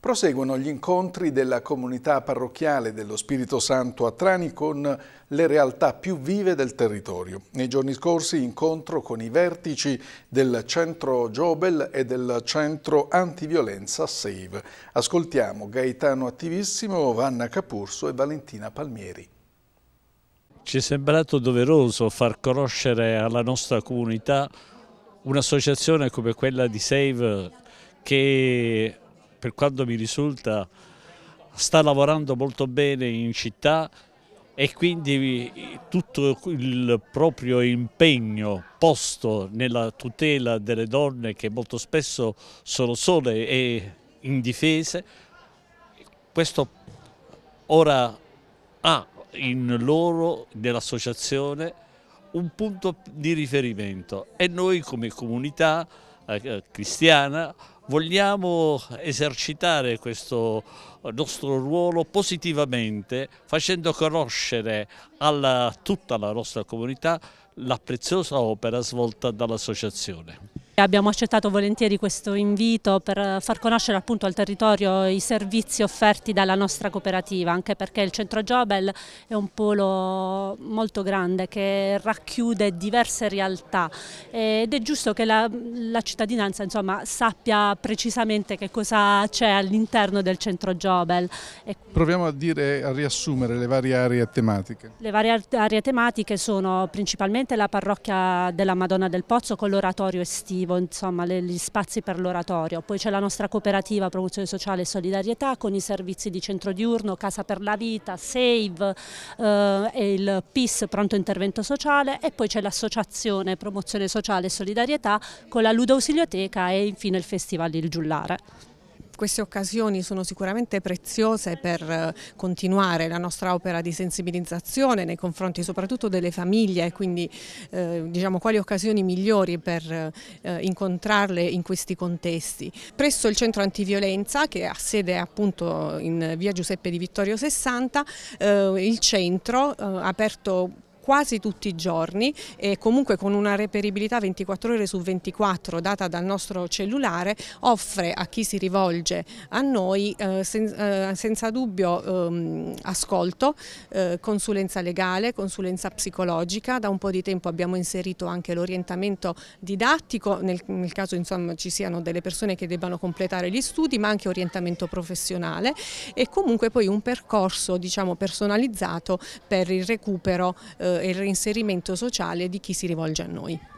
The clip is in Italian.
Proseguono gli incontri della comunità parrocchiale dello Spirito Santo a Trani con le realtà più vive del territorio. Nei giorni scorsi incontro con i vertici del centro Jobel e del centro antiviolenza Save. Ascoltiamo Gaetano Attivissimo, Vanna Capurso e Valentina Palmieri. Ci è sembrato doveroso far conoscere alla nostra comunità un'associazione come quella di Save che per quanto mi risulta sta lavorando molto bene in città e quindi tutto il proprio impegno posto nella tutela delle donne che molto spesso sono sole e indifese, questo ora ha in loro, nell'associazione, un punto di riferimento e noi come comunità eh, cristiana vogliamo esercitare questo nostro ruolo positivamente facendo conoscere a tutta la nostra comunità la preziosa opera svolta dall'associazione. Abbiamo accettato volentieri questo invito per far conoscere appunto al territorio i servizi offerti dalla nostra cooperativa, anche perché il centro Giobel è un polo molto grande che racchiude diverse realtà ed è giusto che la, la cittadinanza insomma, sappia precisamente che cosa c'è all'interno del centro Giobel. Proviamo a, dire, a riassumere le varie aree tematiche. Le varie aree tematiche sono principalmente la parrocchia della Madonna del Pozzo con l'oratorio estivo educativo, insomma, le, gli spazi per l'oratorio. Poi c'è la nostra cooperativa Promozione Sociale e Solidarietà con i servizi di centro diurno, Casa per la Vita, SAVE eh, e il PIS Pronto Intervento Sociale e poi c'è l'associazione Promozione Sociale e Solidarietà con la Ludo Ausilioteca e infine il Festival Il Giullare. Queste occasioni sono sicuramente preziose per eh, continuare la nostra opera di sensibilizzazione nei confronti soprattutto delle famiglie, e quindi eh, diciamo, quali occasioni migliori per eh, incontrarle in questi contesti. Presso il centro antiviolenza che ha sede appunto in via Giuseppe di Vittorio 60, eh, il centro eh, aperto quasi tutti i giorni e comunque con una reperibilità 24 ore su 24 data dal nostro cellulare offre a chi si rivolge a noi eh, sen eh, senza dubbio ehm, eh, ascolto, consulenza legale, consulenza psicologica, da un po' di tempo abbiamo inserito anche l'orientamento didattico nel, nel caso insomma, ci siano delle persone che debbano completare gli studi ma anche orientamento professionale e comunque poi un percorso diciamo, personalizzato per il recupero eh, e il reinserimento sociale di chi si rivolge a noi.